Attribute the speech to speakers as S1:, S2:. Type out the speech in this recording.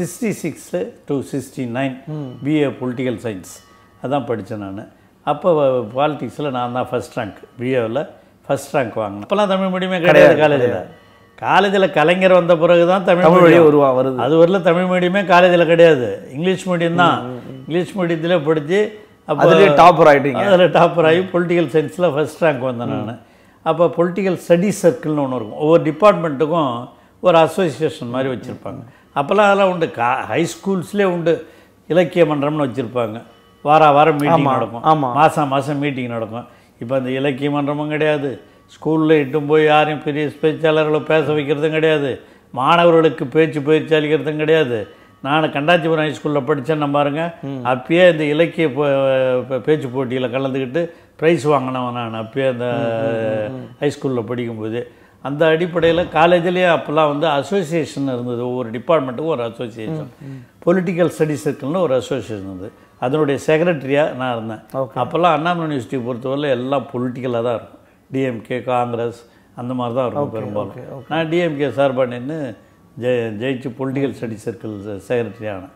S1: sixty six to sixty nine B A political science அதான் படித்தேன் நான் அப்போ பாலிட்டிக்ஸில் நான் தான் ஃபஸ்ட் ரேங்க் பிஏவில் ஃபஸ்ட் ரேங்க் வாங்கினேன் அப்போல்லாம் தமிழ் மீடியமே கிடையாது காலேஜில் காலேஜில் கலைஞர் வந்த பிறகு தான் தமிழ் மொழி உருவா வருது அது வரல தமிழ் மீடியமே காலேஜில் கிடையாது இங்கிலீஷ் மீடியம் தான் இங்கிலீஷ் மீடியத்தில் படித்து அப்போ அதில் டாப்பர் ஆகிட்டீங்க அதில் டாப்பர் ஆகி பொலிட்டிக்கல் சயின்ஸில் ஃபஸ்ட் ரேங்க் வந்தேன் நான் அப்போ பொலிட்டிக்கல் ஸ்டடி சர்க்கிள்னு ஒன்று இருக்கும் ஒவ்வொரு டிபார்ட்மெண்ட்டுக்கும் ஒரு அசோசியேஷன் மாதிரி வச்சுருப்பாங்க அப்போல்லாம் அதெல்லாம் உண்டு கா ஹை ஸ்கூல்ஸ்லேயே உண்டு இலக்கிய மன்றம்னு வச்சுருப்பாங்க வார வாரம் மீட்டிங் நடக்கும் ஆமாம் மாதம் மாதம் மீட்டிங் நடக்கும் இப்போ அந்த இலக்கிய மன்றமும் கிடையாது ஸ்கூலில் இட்டும் போய் யாரையும் பெரிய பேச்சாளர்களும் பேச வைக்கிறதும் கிடையாது மாணவர்களுக்கு பேச்சு பயிற்சி அளிக்கிறதும் கிடையாது நான் கண்டாச்சிபுரம் ஹைஸ்கூலில் படித்தேன்னு பாருங்கள் அப்பயே இந்த இலக்கிய பேச்சு போட்டியில் கலந்துக்கிட்டு ப்ரைஸ் வாங்கினவன் நான் அப்பயே அந்த ஹைஸ்கூலில் படிக்கும்போது அந்த அடிப்படையில் காலேஜ்லேயே அப்போல்லாம் வந்து அசோசியேஷன் இருந்தது ஒவ்வொரு டிபார்ட்மெண்ட்டுக்கும் ஒரு அசோசியேஷன் பொலிட்டிக்கல் ஸ்டடிஸ் சர்க்கிள்னு ஒரு அசோசியேஷன் இருந்தது அதனுடைய செக்ரட்டரியாக நான் இருந்தேன் அப்போல்லாம் அண்ணாமலை யூனிவர்சிட்டி பொறுத்தவரையில் எல்லாம் பொலிட்டிக்கலாக தான் இருக்கும் டிஎம்கே காங்கிரஸ் அந்த மாதிரி தான் இருக்கும் பெரும்பாலும் நான் டிஎம்கே சார்பாக நின்று ஜெய ஜெயிச்சு பொலிட்டிக்கல் ஸ்டடிஸ் சர்க்கிள் செக்ரட்டரி ஆனேன்